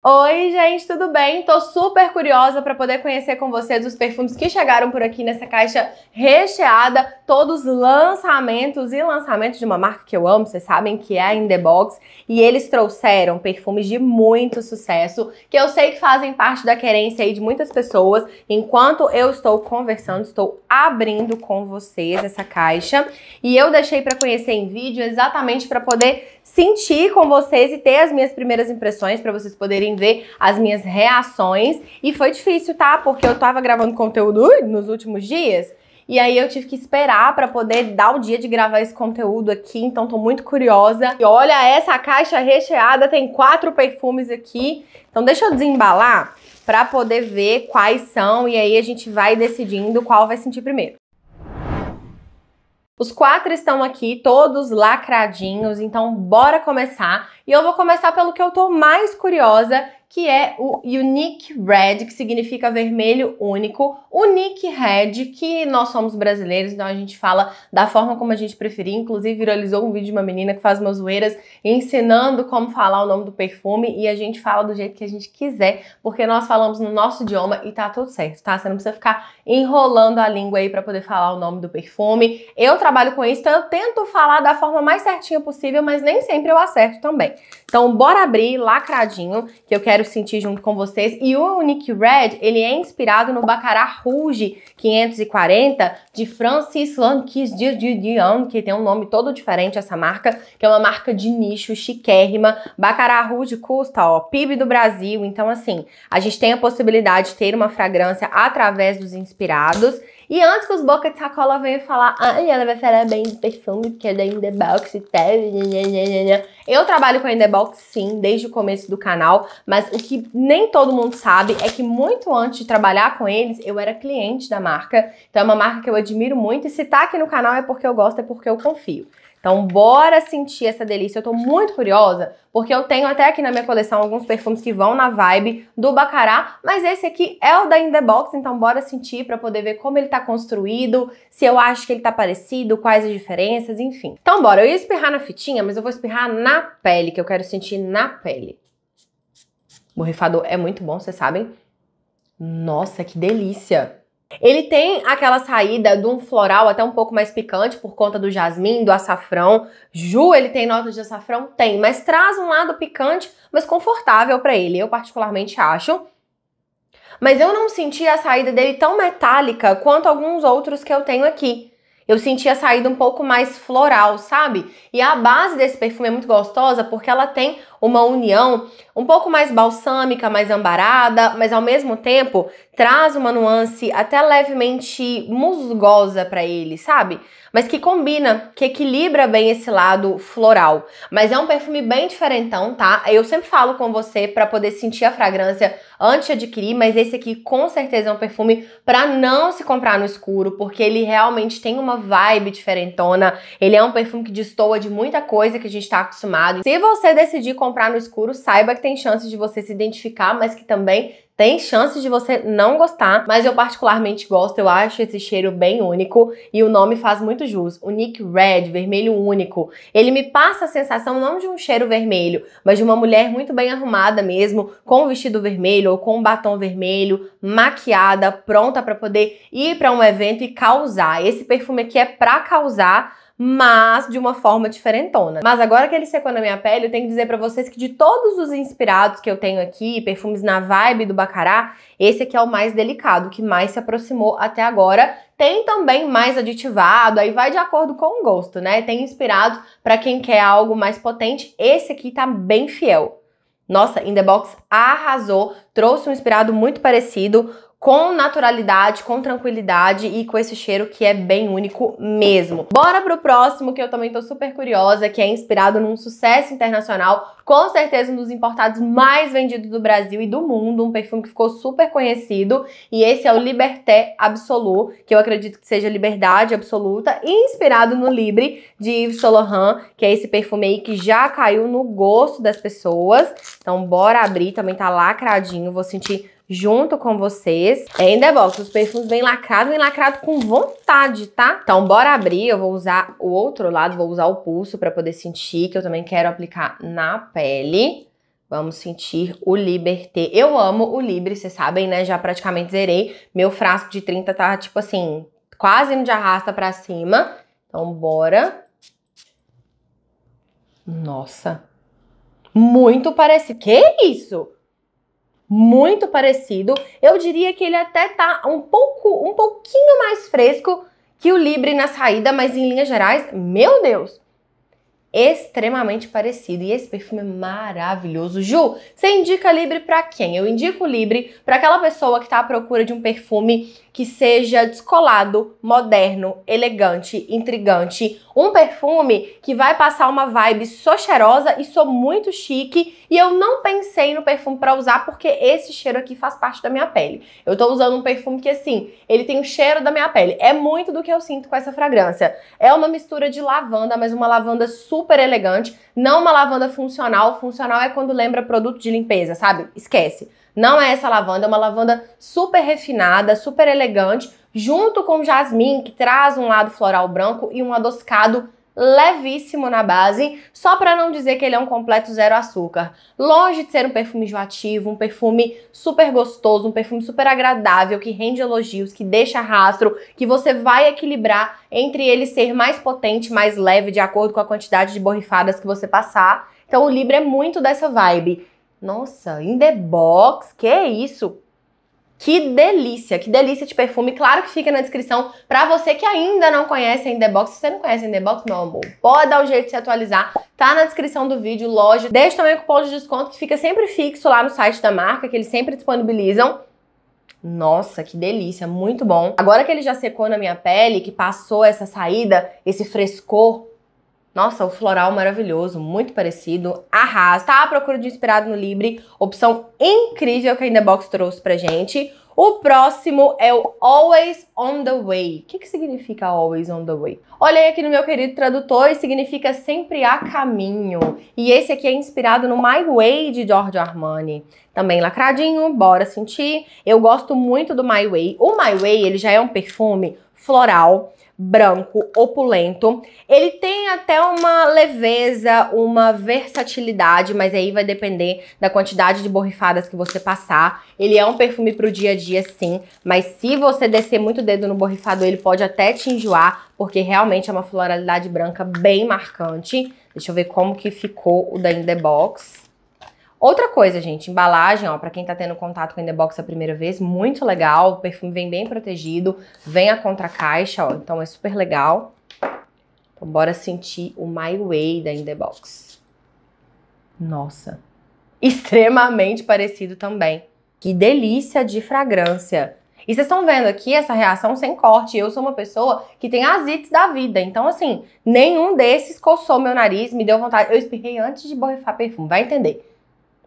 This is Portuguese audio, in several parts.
Oi, gente, tudo bem? Tô super curiosa para poder conhecer com vocês os perfumes que chegaram por aqui nessa caixa recheada, todos lançamentos e lançamentos de uma marca que eu amo, vocês sabem que é a In The Box, e eles trouxeram perfumes de muito sucesso, que eu sei que fazem parte da querência aí de muitas pessoas. Enquanto eu estou conversando, estou abrindo com vocês essa caixa, e eu deixei para conhecer em vídeo exatamente para poder sentir com vocês e ter as minhas primeiras impressões para vocês poderem ver as minhas reações. E foi difícil, tá? Porque eu tava gravando conteúdo nos últimos dias. E aí eu tive que esperar para poder dar o dia de gravar esse conteúdo aqui, então tô muito curiosa. E olha essa caixa recheada, tem quatro perfumes aqui. Então deixa eu desembalar para poder ver quais são e aí a gente vai decidindo qual vai sentir primeiro. Os quatro estão aqui, todos lacradinhos, então bora começar. E eu vou começar pelo que eu tô mais curiosa, que é o Unique Red, que significa vermelho único. Unique Red, que nós somos brasileiros, então a gente fala da forma como a gente preferir. Inclusive, viralizou um vídeo de uma menina que faz umas zoeiras ensinando como falar o nome do perfume e a gente fala do jeito que a gente quiser, porque nós falamos no nosso idioma e tá tudo certo, tá? Você não precisa ficar enrolando a língua aí para poder falar o nome do perfume. Eu trabalho com isso, então eu tento falar da forma mais certinha possível, mas nem sempre eu acerto também. Então, bora abrir lacradinho, que eu quero quero sentir junto com vocês. E o Nick Red, ele é inspirado no Bacará Rouge 540 de Francis Lanquis de Dion, que tem um nome todo diferente essa marca, que é uma marca de nicho chiquérrima. Bacará Rouge custa, ó, PIB do Brasil. Então, assim, a gente tem a possibilidade de ter uma fragrância através dos inspirados e antes que os boca de sacola venham falar, ai, ela vai falar bem de perfume, porque é da Indebox e tal. Eu trabalho com a Indebox, sim, desde o começo do canal, mas o que nem todo mundo sabe é que muito antes de trabalhar com eles, eu era cliente da marca. Então é uma marca que eu admiro muito e se tá aqui no canal é porque eu gosto, é porque eu confio. Então, bora sentir essa delícia. Eu tô muito curiosa, porque eu tenho até aqui na minha coleção alguns perfumes que vão na vibe do Bacará, mas esse aqui é o da In The Box, então bora sentir para poder ver como ele tá construído, se eu acho que ele tá parecido, quais as diferenças, enfim. Então, bora. Eu ia espirrar na fitinha, mas eu vou espirrar na pele, que eu quero sentir na pele. O borrifador é muito bom, vocês sabem. Nossa, que delícia! Ele tem aquela saída de um floral até um pouco mais picante por conta do jasmim, do açafrão. Ju, ele tem notas de açafrão? Tem, mas traz um lado picante, mas confortável para ele. Eu particularmente acho. Mas eu não senti a saída dele tão metálica quanto alguns outros que eu tenho aqui. Eu senti a saída um pouco mais floral, sabe? E a base desse perfume é muito gostosa porque ela tem uma união um pouco mais balsâmica, mais ambarada, mas ao mesmo tempo traz uma nuance até levemente musgosa para ele, sabe? Mas que combina, que equilibra bem esse lado floral. Mas é um perfume bem diferentão, tá? Eu sempre falo com você para poder sentir a fragrância antes de adquirir, mas esse aqui com certeza é um perfume para não se comprar no escuro, porque ele realmente tem uma vibe diferentona. Ele é um perfume que destoa de muita coisa que a gente tá acostumado. Se você decidir comprar comprar no escuro, saiba que tem chances de você se identificar, mas que também tem chances de você não gostar, mas eu particularmente gosto, eu acho esse cheiro bem único e o nome faz muito jus. O Nick Red, vermelho único, ele me passa a sensação não de um cheiro vermelho, mas de uma mulher muito bem arrumada mesmo, com um vestido vermelho ou com um batom vermelho, maquiada, pronta para poder ir para um evento e causar. Esse perfume aqui é para causar, mas de uma forma diferentona. Mas agora que ele secou na minha pele, eu tenho que dizer para vocês que de todos os inspirados que eu tenho aqui, perfumes na vibe do Bacará, esse aqui é o mais delicado, que mais se aproximou até agora. Tem também mais aditivado, aí vai de acordo com o gosto, né? Tem inspirado para quem quer algo mais potente. Esse aqui tá bem fiel. Nossa, In The Box arrasou, trouxe um inspirado muito parecido com naturalidade, com tranquilidade e com esse cheiro que é bem único mesmo. Bora pro próximo que eu também tô super curiosa, que é inspirado num sucesso internacional, com certeza um dos importados mais vendidos do Brasil e do mundo, um perfume que ficou super conhecido, e esse é o Liberté Absolu, que eu acredito que seja Liberdade Absoluta, inspirado no Libre de Yves Saint Laurent, que é esse perfume aí que já caiu no gosto das pessoas. Então bora abrir, também tá lacradinho, vou sentir junto com vocês. É em debox, os perfumes bem lacrados, bem lacrado com vontade, tá? Então bora abrir, eu vou usar o outro lado, vou usar o pulso para poder sentir, que eu também quero aplicar na pele. Vamos sentir o Liberté. Eu amo o Libre, vocês sabem, né? Já praticamente zerei. Meu frasco de 30 tá, tipo assim, quase me arrasta pra cima. Então, bora. Nossa. Muito parece... Que isso? muito parecido. Eu diria que ele até tá um pouco, um pouquinho mais fresco que o Libre na saída, mas em linhas gerais, meu Deus, extremamente parecido e esse perfume é maravilhoso. Ju, você indica Libre para quem? Eu indico Libre para aquela pessoa que está à procura de um perfume que seja descolado, moderno, elegante, intrigante, um perfume que vai passar uma vibe só cheirosa e sou muito chique e eu não pensei no perfume para usar porque esse cheiro aqui faz parte da minha pele. Eu tô usando um perfume que assim, ele tem o cheiro da minha pele. É muito do que eu sinto com essa fragrância. É uma mistura de lavanda, mas uma lavanda super super elegante, não uma lavanda funcional. Funcional é quando lembra produto de limpeza, sabe? Esquece. Não é essa lavanda, é uma lavanda super refinada, super elegante, junto com jasmim, que traz um lado floral branco e um adoscado levíssimo na base, só para não dizer que ele é um completo zero açúcar. Longe de ser um perfume enjoativo, um perfume super gostoso, um perfume super agradável, que rende elogios, que deixa rastro, que você vai equilibrar entre ele ser mais potente, mais leve, de acordo com a quantidade de borrifadas que você passar. Então o Libra é muito dessa vibe. Nossa, in the box, que é isso? Que delícia, que delícia de perfume. Claro que fica na descrição para você que ainda não conhece a Indebox. Se você não conhece a Indebox, meu amor, pode dar o um jeito de se atualizar. Tá na descrição do vídeo, loja. Deixa também o cupom de desconto que fica sempre fixo lá no site da marca, que eles sempre disponibilizam. Nossa, que delícia, muito bom. Agora que ele já secou na minha pele, que passou essa saída, esse frescor nossa, o floral maravilhoso, muito parecido. Arrasa. Tá à procura de inspirado no Libre. Opção incrível que a Indebox trouxe pra gente. O próximo é o Always on the Way. O que, que significa Always on the Way? Olhei aqui no meu querido tradutor e significa sempre a caminho. E esse aqui é inspirado no My Way de Giorgio Armani. Também lacradinho, bora sentir. Eu gosto muito do My Way. O My Way, ele já é um perfume floral branco, opulento. Ele tem até uma leveza, uma versatilidade, mas aí vai depender da quantidade de borrifadas que você passar. Ele é um perfume para o dia a dia, sim, mas se você descer muito o dedo no borrifador, ele pode até te enjoar, porque realmente é uma floralidade branca bem marcante. Deixa eu ver como que ficou o da In The Box. Outra coisa, gente, embalagem, ó, para quem tá tendo contato com a Indebox a primeira vez, muito legal, o perfume vem bem protegido, vem a contracaixa, ó, então é super legal. Então bora sentir o My Way da Indebox. Nossa, extremamente parecido também. Que delícia de fragrância. E vocês estão vendo aqui essa reação sem corte. Eu sou uma pessoa que tem azites da vida. Então, assim, nenhum desses coçou meu nariz, me deu vontade. Eu espirrei antes de borrifar perfume, vai entender.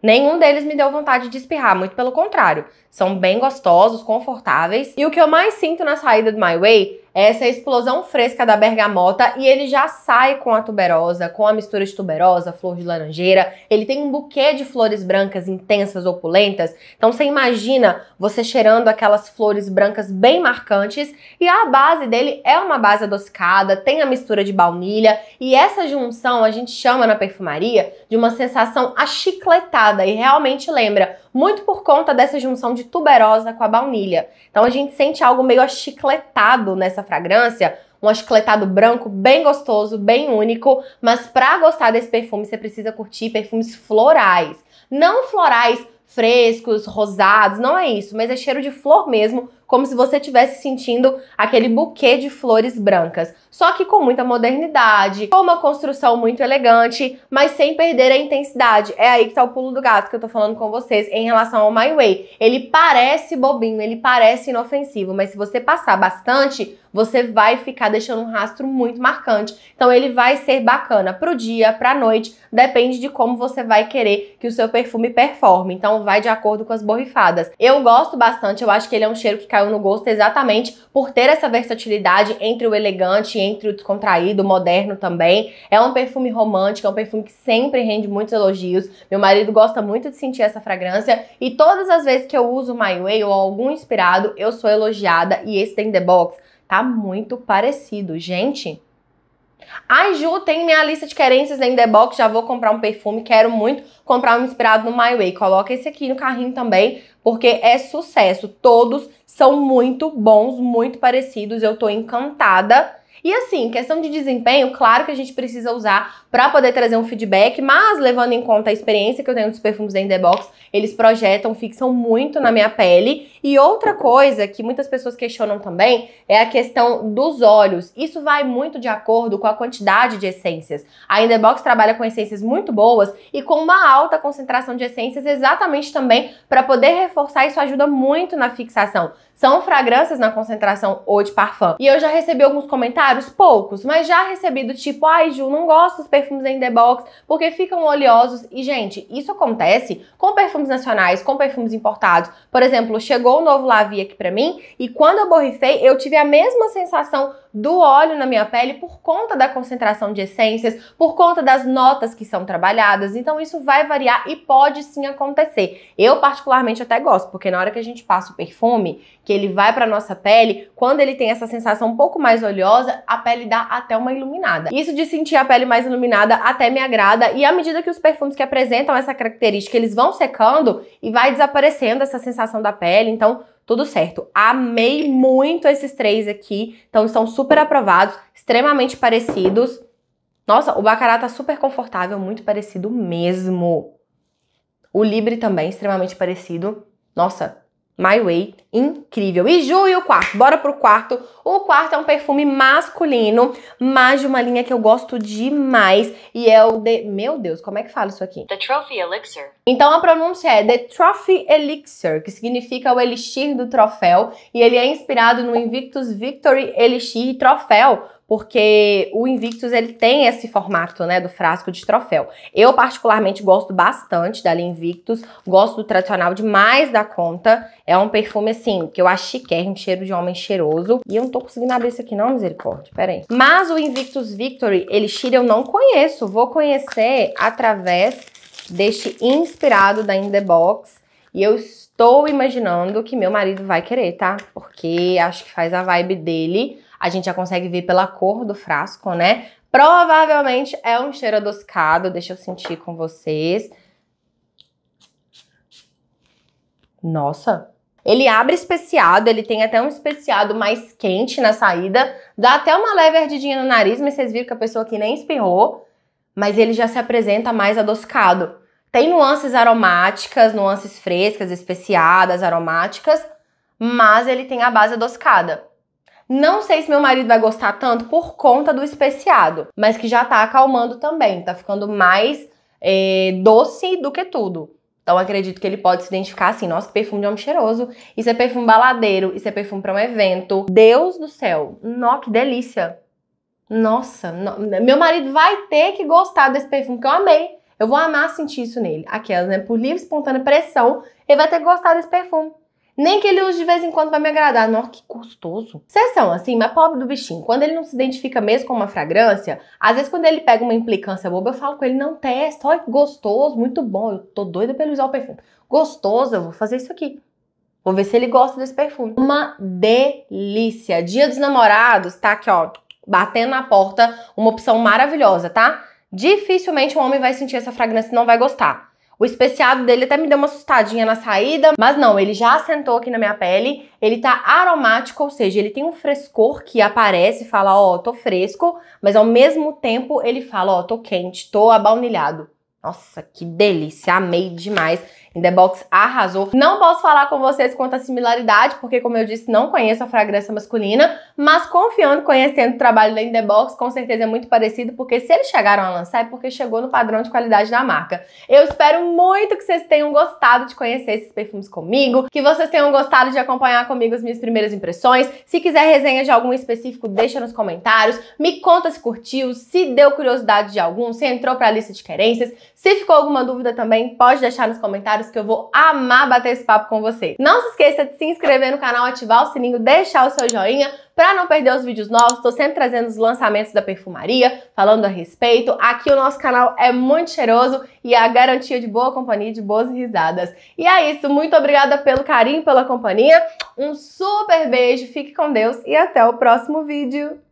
Nenhum deles me deu vontade de espirrar, muito pelo contrário. São bem gostosos, confortáveis. E o que eu mais sinto na saída do My Way essa é a explosão fresca da bergamota e ele já sai com a tuberosa, com a mistura de tuberosa, flor de laranjeira. Ele tem um buquê de flores brancas intensas, opulentas. Então você imagina você cheirando aquelas flores brancas bem marcantes e a base dele é uma base adocicada, tem a mistura de baunilha e essa junção a gente chama na perfumaria de uma sensação achicletada e realmente lembra muito por conta dessa junção de tuberosa com a baunilha. Então a gente sente algo meio achicletado nessa fragrância, um achicletado branco bem gostoso, bem único, mas para gostar desse perfume você precisa curtir perfumes florais. Não florais frescos, rosados, não é isso, mas é cheiro de flor mesmo, como se você estivesse sentindo aquele buquê de flores brancas, só que com muita modernidade, com uma construção muito elegante, mas sem perder a intensidade. É aí que tá o pulo do gato que eu tô falando com vocês em relação ao My Way. Ele parece bobinho, ele parece inofensivo, mas se você passar bastante, você vai ficar deixando um rastro muito marcante. Então ele vai ser bacana pro dia, pra noite, depende de como você vai querer que o seu perfume performe. Então vai de acordo com as borrifadas. Eu gosto bastante, eu acho que ele é um cheiro que cai caiu no gosto exatamente por ter essa versatilidade entre o elegante, entre o descontraído, o moderno também. É um perfume romântico, é um perfume que sempre rende muitos elogios. Meu marido gosta muito de sentir essa fragrância e todas as vezes que eu uso My Way ou algum inspirado, eu sou elogiada e esse tem The Box tá muito parecido, gente. Ai, Ju, tem minha lista de querências em The Box, já vou comprar um perfume, quero muito comprar um inspirado no My Way. Coloca esse aqui no carrinho também, porque é sucesso. Todos são muito bons, muito parecidos, eu tô encantada e assim, questão de desempenho, claro que a gente precisa usar para poder trazer um feedback, mas levando em conta a experiência que eu tenho dos perfumes da Indebox, eles projetam, fixam muito na minha pele. E outra coisa que muitas pessoas questionam também é a questão dos olhos. Isso vai muito de acordo com a quantidade de essências. A Indebox trabalha com essências muito boas e com uma alta concentração de essências exatamente também para poder reforçar isso ajuda muito na fixação. São fragrâncias na concentração ou de parfum. E eu já recebi alguns comentários poucos, mas já recebi do tipo, ai Ju, não gosto dos perfumes em The Box porque ficam oleosos. E gente, isso acontece com perfumes nacionais, com perfumes importados. Por exemplo, chegou o novo lavia aqui pra mim e quando eu borrifei, eu tive a mesma sensação do óleo na minha pele por conta da concentração de essências, por conta das notas que são trabalhadas. Então isso vai variar e pode sim acontecer. Eu particularmente até gosto, porque na hora que a gente passa o perfume, que ele vai para nossa pele, quando ele tem essa sensação um pouco mais oleosa, a pele dá até uma iluminada. Isso de sentir a pele mais iluminada até me agrada e à medida que os perfumes que apresentam essa característica, eles vão secando e vai desaparecendo essa sensação da pele. Então, tudo certo. Amei muito esses três aqui, então estão super aprovados, extremamente parecidos. Nossa, o Bacará tá super confortável, muito parecido mesmo. O Libre também, extremamente parecido. Nossa, My Way, incrível. E Ju, e o quarto? Bora pro quarto. O quarto é um perfume masculino, mas de uma linha que eu gosto demais. E é o de. Meu Deus, como é que fala isso aqui? The Trophy Elixir. Então a pronúncia é The Trophy Elixir, que significa o elixir do troféu. E ele é inspirado no Invictus Victory Elixir Troféu, porque o Invictus ele tem esse formato, né, do frasco de troféu. Eu particularmente gosto bastante da linha Invictus, gosto do tradicional demais da conta. É um perfume assim que eu acho um cheiro de homem cheiroso. E eu não tô conseguindo abrir isso aqui não, misericórdia. Pera aí. Mas o Invictus Victory Elixir eu não conheço, vou conhecer através deste inspirado da In The Box. E eu estou imaginando que meu marido vai querer, tá? Porque acho que faz a vibe dele a gente já consegue ver pela cor do frasco, né? Provavelmente é um cheiro adocicado, deixa eu sentir com vocês. Nossa, ele abre especiado, ele tem até um especiado mais quente na saída, dá até uma leve ardidinha no nariz, mas vocês viram que a pessoa aqui nem espirrou, mas ele já se apresenta mais adocicado. Tem nuances aromáticas, nuances frescas, especiadas, aromáticas, mas ele tem a base adocicada. Não sei se meu marido vai gostar tanto por conta do especiado, mas que já tá acalmando também, tá ficando mais é, doce do que tudo. Então acredito que ele pode se identificar assim, nossa, perfume de homem cheiroso, isso é perfume baladeiro, isso é perfume para um evento. Deus do céu, nó, que delícia. Nossa, no... meu marido vai ter que gostar desse perfume que eu amei. Eu vou amar sentir isso nele. Aquelas, né? Por livre espontânea pressão, ele vai ter que gostar desse perfume. Nem que ele use de vez em quando pra me agradar. Nossa, que custoso. Sessão, assim, mas pobre do bichinho. Quando ele não se identifica mesmo com uma fragrância, às vezes quando ele pega uma implicância boba, eu falo com ele, não testa. Olha que gostoso, muito bom. Eu tô doida pra ele usar o perfume. Gostoso, eu vou fazer isso aqui. Vou ver se ele gosta desse perfume. Uma delícia. Dia dos namorados, tá aqui, ó, batendo na porta. Uma opção maravilhosa, tá? Dificilmente um homem vai sentir essa fragrância e não vai gostar. O especiado dele até me deu uma assustadinha na saída, mas não, ele já assentou aqui na minha pele. Ele tá aromático, ou seja, ele tem um frescor que aparece, e fala, ó, oh, tô fresco, mas ao mesmo tempo ele fala, ó, oh, tô quente, tô abaunilhado. Nossa, que delícia, amei demais. In The Box arrasou. Não posso falar com vocês quanto à similaridade, porque como eu disse, não conheço a fragrância masculina, mas confiando, conhecendo o trabalho da In The Box, com certeza é muito parecido, porque se eles chegaram a lançar é porque chegou no padrão de qualidade da marca. Eu espero muito que vocês tenham gostado de conhecer esses perfumes comigo, que vocês tenham gostado de acompanhar comigo as minhas primeiras impressões. Se quiser resenha de algum específico, deixa nos comentários. Me conta se curtiu, se deu curiosidade de algum, se entrou para a lista de querências. Se ficou alguma dúvida também, pode deixar nos comentários comentários que eu vou amar bater esse papo com você. Não se esqueça de se inscrever no canal, ativar o sininho, deixar o seu joinha para não perder os vídeos novos, estou sempre trazendo os lançamentos da perfumaria, falando a respeito. Aqui o nosso canal é muito cheiroso e é a garantia de boa companhia de boas risadas. E é isso, muito obrigada pelo carinho, pela companhia. Um super beijo, fique com Deus e até o próximo vídeo.